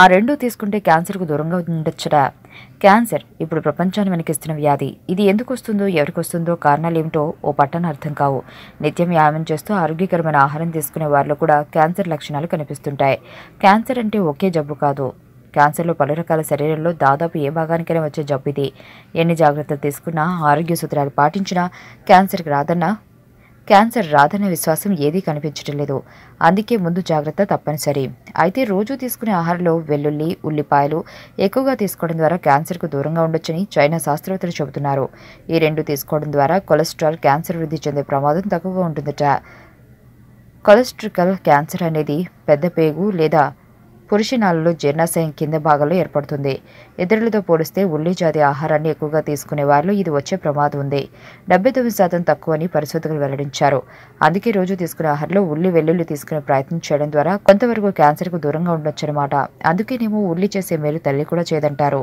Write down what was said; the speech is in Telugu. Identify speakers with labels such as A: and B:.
A: ఆ రెండు తీసుకుంటే క్యాన్సర్కు దూరంగా ఉండొచ్చురా క్యాన్సర్ ఇప్పుడు ప్రపంచాన్ని వెనకిస్తున్న వ్యాధి ఇది ఎందుకు వస్తుందో ఎవరికి వస్తుందో కారణాలు ఏమిటో ఓ పట్టణ అర్థం కావు నిత్యం వ్యాయామం చేస్తూ ఆరోగ్యకరమైన ఆహారం తీసుకునే వారిలో కూడా క్యాన్సర్ లక్షణాలు కనిపిస్తుంటాయి క్యాన్సర్ అంటే ఒకే జబ్బు కాదు క్యాన్సర్లో పలు రకాల శరీరంలో దాదాపు ఏ భాగానికైనా వచ్చే జబ్బు ఇది ఎన్ని జాగ్రత్తలు తీసుకున్నా ఆరోగ్య సూత్రాలు పాటించినా క్యాన్సర్కి రాదన్నా క్యాన్సర్ రాదనే విశ్వాసం ఏదీ కనిపించడం లేదు అందుకే ముందు జాగ్రత్త తప్పనిసరి అయితే రోజు తీసుకునే ఆహారంలో వెల్లుల్లి ఉల్లిపాయలు ఎక్కువగా తీసుకోవడం ద్వారా క్యాన్సర్కు దూరంగా ఉండొచ్చని చైనా శాస్త్రవేత్తలు చెబుతున్నారు ఈ రెండు తీసుకోవడం ద్వారా కొలెస్ట్రాల్ క్యాన్సర్ వృద్ధి చెందే ప్రమాదం తక్కువగా ఉంటుందట కొలెస్ట్రికల్ క్యాన్సర్ అనేది పెద్ద పేగు లేదా పురుషనాళలు జీర్ణాశయం కింద భాగంలో ఏర్పడుతుంది ఇతరులతో పోలిస్తే ఉల్లి జాతి ఆహారాన్ని ఎక్కువగా తీసుకునే వారిలో ఇది వచ్చే ప్రమాదం ఉంది డెబ్బై తొమ్మిది శాతం తక్కువని పరిశోధకులు వెల్లడించారు అందుకే రోజు తీసుకునే ఆహారంలో ఉల్లి వెల్లుల్లి తీసుకునే ప్రయత్నం చేయడం ద్వారా కొంతవరకు క్యాన్సర్కు దూరంగా ఉండొచ్చనమాట అందుకేనేమో ఉల్లి చేసే మేలు తల్లి కూడా చేదంటారు